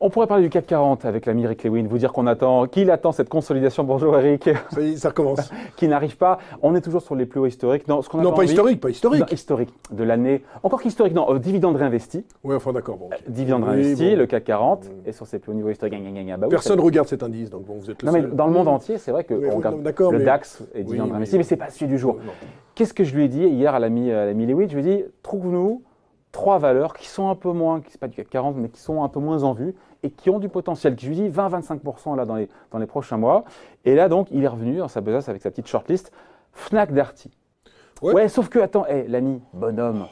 On pourrait parler du CAC 40 avec l'ami Eric Lewin, vous dire qu'on attend, qu'il attend cette consolidation. Bonjour Eric. Ça y ça recommence. qui n'arrive pas. On est toujours sur les plus hauts historiques. Non, ce pas historique, pas historique. historique de l'année. Encore qu'historique, non, euh, dividende réinvesti. Oui, enfin d'accord. Bon, euh, Dividende réinvesti, le CAC 40 mm. et est sur ses plus hauts niveaux historiques. Bah Personne ne regarde cet indice, donc vous êtes le Non, mais dans le monde entier, c'est vrai que le DAX est dividende réinvesti, mais, ce n'est pas celui du jour. Qu'est-ce que je lui ai dit hier à l'ami euh, Lewitt Je lui ai dit trouve-nous trois valeurs qui sont un peu moins, qui c'est pas du CAC 40, mais qui sont un peu moins en vue et qui ont du potentiel. je lui dis 20-25% là dans les, dans les prochains mois. Et là donc, il est revenu dans sa besace avec sa petite shortlist Fnac Darty. Ouais. sauf que attends, hey, eh, l'ami, bonhomme,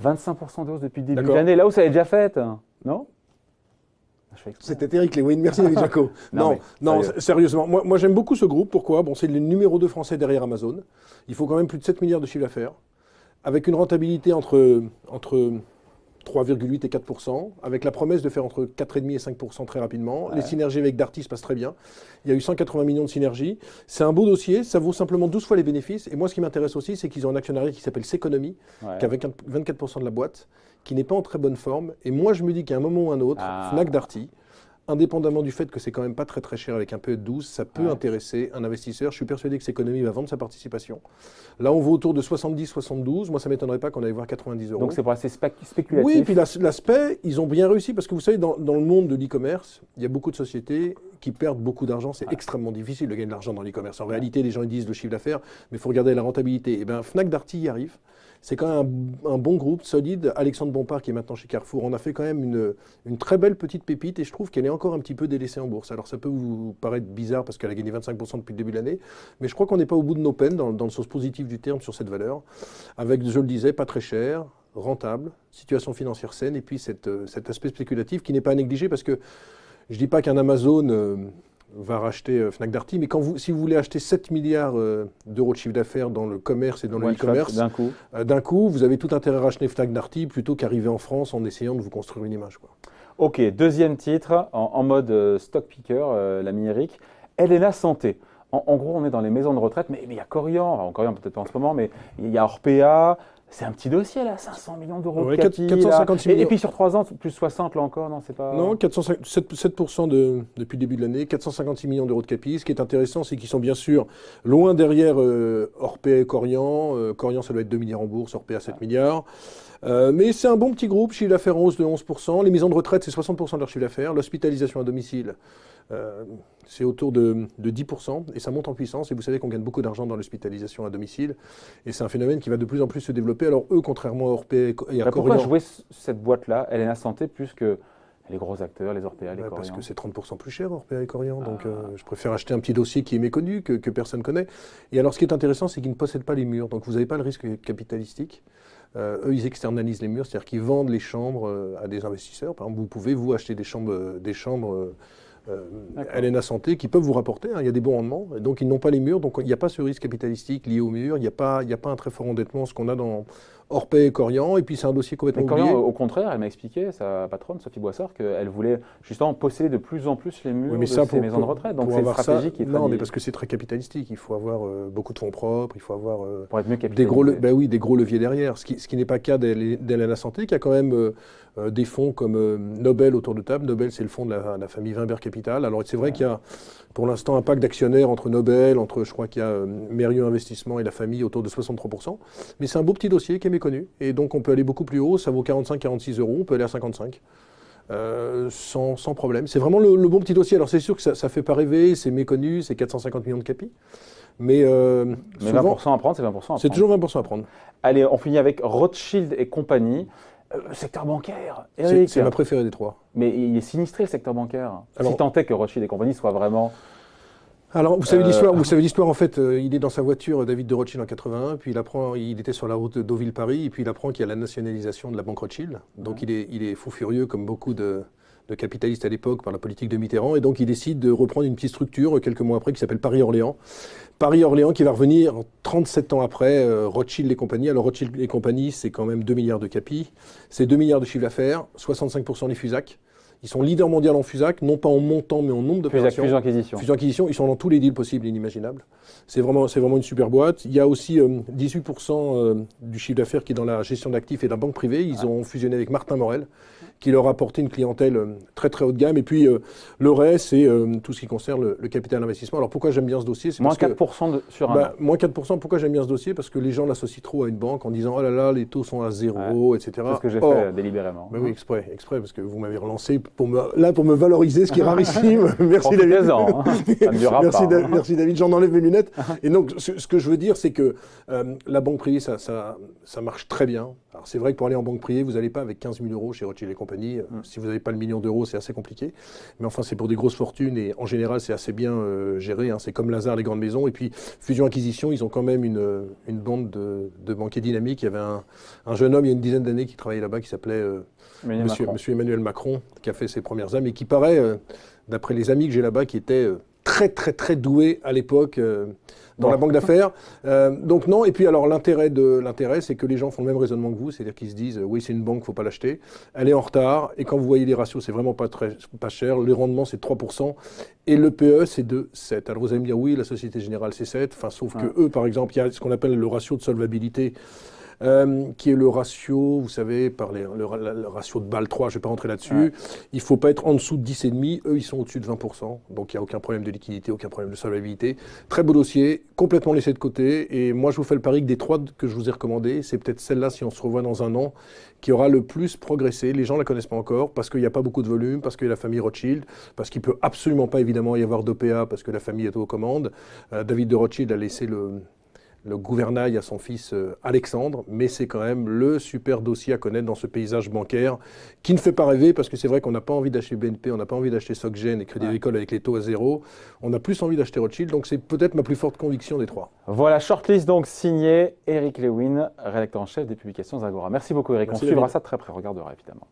25% de hausse depuis début de l'année. Là où ça avait déjà fait, hein, non ah, C'était Eric Lewin, merci Jaco. non, sérieusement, moi, j'aime beaucoup ce groupe, pourquoi Bon, c'est le numéro 2 français derrière Amazon. Il faut quand même plus de 7 milliards de chiffre d'affaires, avec une rentabilité entre, entre 3,8 et 4 avec la promesse de faire entre 4,5 et 5 très rapidement. Les synergies avec Darty se passent très bien. Il y a eu 180 millions de synergies. C'est un beau dossier, ça vaut simplement 12 fois les bénéfices. Et moi, ce qui m'intéresse aussi, c'est qu'ils ont un actionnariat qui s'appelle Seconomy, qui a 24 de la boîte, qui n'est pas en très bonne forme. Et moi, je me dis qu'à un moment ou un autre, ah. Fnac Darty, indépendamment du fait que c'est quand même pas très très cher avec un peu de 12, ça peut intéresser un investisseur. Je suis persuadé que cette économie va vendre sa participation. Là, on vaut autour de 70-72. Moi, ça m'étonnerait pas qu'on aille voir 90 euros. Donc, c'est pour assez spéculatif. Oui, et puis l'aspect, ils ont bien réussi parce que vous savez, dans, le monde de l'e-commerce, il y a beaucoup de sociétés qui perdent beaucoup d'argent. C'est extrêmement difficile de gagner de l'argent dans l'e-commerce. En réalité, les gens ils disent le chiffre d'affaires, mais il faut regarder la rentabilité. Et eh bien, Fnac Darty y arrive. C'est quand même un, bon groupe, solide. Alexandre Bompard, qui est maintenant chez Carrefour, on a fait quand même une, très belle petite pépite et je trouve qu'elle est encore un petit peu délaissée en bourse. Alors ça peut vous paraître bizarre parce qu'elle a gagné 25% depuis le début de l'année, mais je crois qu'on n'est pas au bout de nos peines dans, le sens positif du terme sur cette valeur. Avec, je le disais, pas très cher, rentable, situation financière saine, et puis euh, cet aspect spéculatif qui n'est pas à négliger parce que je ne dis pas qu'un Amazon euh, va racheter euh, Fnac Darty, mais si vous voulez acheter 7 milliards euh, d'euros de chiffre d'affaires dans le commerce et dans le e-commerce, euh, d'un coup. vous avez tout intérêt à racheter Fnac Darty plutôt qu'arriver en France en essayant de vous construire une image. Ok, deuxième titre, en, mode stock picker, la Eric, elle est la santé. En, gros, on est dans les maisons de retraite, mais il y a Corian, en Corian peut-être pas en ce moment, mais il y a Orpea, c'est un petit dossier là, 500 millions d'euros. de capi, Et, puis sur 3 ans, plus 60 là encore, non, c'est pas. Non, 7, de, depuis le début de l'année, 456 millions d'euros de capi. Ce qui est intéressant, c'est qu'ils sont bien sûr loin derrière euh, et Corian. Euh, Corian, ça doit être 2 milliards en bourse, Orpea 7 milliards. Euh, mais c'est un bon petit groupe, chiffre d'affaires en hausse de 11%. Les maisons de retraite, c'est 60% de leur chiffre d'affaires. L'hospitalisation à domicile, euh, c'est autour de, 10%, et ça monte en puissance, et vous savez qu'on gagne beaucoup d'argent dans l'hospitalisation à domicile, et c'est un phénomène qui va de plus en plus se développer. Alors eux, contrairement à Orpéa et à bah, Pourquoi jouer cette boîte-là, elle est la Santé, plus que les gros acteurs, les Orpéa, les bah, Corian Parce que c'est 30% plus cher, Orpéa et Corian. Donc, ah. euh, je préfère acheter un petit dossier qui est méconnu, que, que personne connaît. Et alors, ce qui est intéressant, c'est qu'ils ne possèdent pas les murs. Donc, vous n'avez pas le risque capitalistique. Euh, eux, ils externalisent les murs, c'est-à-dire qu'ils vendent les chambres à des investisseurs. Par exemple, vous pouvez, vous, acheter des chambres, des chambres euh, Elena Santé qui peuvent vous rapporter. Hein. Il y a des bons rendements. donc, ils n'ont pas les murs. Donc, il n'y a pas ce risque capitalistique lié aux murs. Il n'y a, pas, a un très fort endettement, ce qu'on a dans Orpé et Corian. Et puis, c'est un dossier complètement Corian, au contraire, elle m'a expliqué, sa patronne, Sophie Boissard, qu'elle voulait justement posséder de plus en plus les murs mais de ses maisons de retraite. Donc, c'est une stratégie qui est Non, mais parce que c'est très capitalistique. Il faut avoir euh, beaucoup de fonds propres. Il faut avoir euh, des, gros, ben oui, des gros leviers derrière. Ce qui, n'est pas le cas d'Elena Santé, qui a quand même des fonds comme Nobel autour de table. Nobel, c'est le fonds de la, famille Wimberg alors c'est vrai qu'il y a pour l'instant un pacte d'actionnaires entre Nobel, entre je crois qu'il y a euh, Investissement et la famille autour de 63%. Mais c'est un beau petit dossier qui est méconnu. Et donc on peut aller beaucoup plus haut, ça vaut 45-46 euros, on peut aller à 55. Euh, sans, problème. C'est vraiment le, bon petit dossier. Alors c'est sûr que ça ne fait pas rêver, c'est méconnu, c'est 450 millions de capis. Mais, 20% euh, à prendre, c'est 20%. C'est toujours 20% à prendre. Allez, on finit avec Rothschild et compagnie. Le euh, secteur bancaire. C'est ma préférée des trois. Mais il est sinistré le secteur bancaire. Alors, si tant que Rothschild et compagnie soient vraiment. Alors, vous savez euh, l'histoire. Vous savez l'histoire. En fait, euh, il est dans sa voiture, David de Rothschild en 81. Puis il apprend, il était sur la route Deauville-Paris, et puis il apprend qu'il y a la nationalisation de la banque Rothschild. Donc il est, il est fou furieux comme beaucoup de, de capitaliste à l'époque par la politique de Mitterrand. Et donc, il décide de reprendre une petite structure quelques mois après qui s'appelle Paris-Orléans. Paris-Orléans qui va revenir 37 ans après euh, Rothschild et compagnie. Alors, Rothschild et compagnie, c'est quand même 2 milliards de capis c'est 2 milliards de chiffre d'affaires, 65% les FUSAC. Ils sont leaders mondial en Fusac, non pas en montant, mais en nombre de Fusac, Fusion acquisition. ils sont dans tous les deals possibles et inimaginables. C'est vraiment, c'est vraiment une super boîte. Il y a aussi 18% euh, euh, du chiffre d'affaires qui est dans la gestion d'actifs et de la banque privée. Ils ont fusionné avec Martin Morel, qui leur a apporté une clientèle euh, très très haut de gamme. Et puis le reste, c'est tout ce qui concerne le, capital investissement. Alors pourquoi j'aime bien ce dossier Moins 4% sur un. Bah, moins 4%, pourquoi j'aime bien ce dossier Parce que les gens l'associent trop à une banque en disant oh là là, les taux sont à zéro, etc. C'est ce que j'ai fait délibérément. oui, exprès, exprès, parce que vous m'avez relancé là, pour me valoriser, ce qui est rarissime. merci, David. Hein. merci, hein. merci, David. J'en enlève mes lunettes. Et donc, ce, que je veux dire, c'est que euh, la banque privée, ça, ça, ça, marche très bien. Alors, c'est vrai que pour aller en banque privée, vous n'allez pas avec 15 000 euros chez Rothschild et compagnie. Euh, mm. Si vous n'avez pas le million d'euros, c'est assez compliqué. Mais enfin, c'est pour des grosses fortunes et en général, c'est assez bien euh, géré. Hein. C'est comme Lazare, les grandes maisons. Et puis, fusion-acquisition, ils ont quand même une, une bande de, de, banquiers dynamiques. Il y avait un, jeune homme, il y a une dizaine d'années, qui travaillait là-bas, qui s'appelait Monsieur, Monsieur Emmanuel Macron, qui a fait ses premières âmes et qui paraît, euh, d'après les amis que j'ai là-bas, qui étaient euh, très très très doués à l'époque euh, dans la banque d'affaires. donc non, et puis alors l'intérêt de l'intérêt, c'est que les gens font le même raisonnement que vous, c'est-à-dire qu'ils se disent oui c'est une banque, faut pas l'acheter, elle est en retard, et quand vous voyez les ratios, c'est vraiment pas très pas cher, le rendement c'est 3%, et le PE c'est de 7. Alors vous allez me dire oui, la Société Générale c'est 7, sauf que eux par exemple, il y a ce qu'on appelle le ratio de solvabilité euh, qui est le ratio, vous savez, par le, ratio de balle 3, je ne vais pas rentrer là-dessus. Il ne faut pas être en dessous de 10,5. Eux, ils sont au-dessus de 20%. Donc, il n'y a aucun problème de liquidité, aucun problème de solvabilité. Très beau dossier, complètement laissé de côté. Et moi, je vous fais le pari que des trois que je vous ai recommandés, c'est peut-être celle-là, si on se revoit dans un an, qui aura le plus progressé. Les gens ne la connaissent pas encore parce qu'il n'y a pas beaucoup de volume, parce qu'il y a la famille Rothschild, parce qu'il ne peut absolument pas, évidemment, y avoir d'OPA parce que la famille est aux commandes. Euh, David de Rothschild a laissé le, le gouvernail à son fils euh, Alexandre, mais c'est quand même le super dossier à connaître dans ce paysage bancaire qui ne fait pas rêver parce que c'est vrai qu'on n'a pas envie d'acheter BNP, on n'a pas envie d'acheter SocGen et Crédit Agricole avec les taux à zéro, on a plus envie d'acheter Rothschild, donc c'est peut-être ma plus forte conviction des trois. Voilà, shortlist donc signé Eric Lewin, rédacteur en chef des publications Zagora. Merci beaucoup Eric, on suivra ça très près, on regardera évidemment.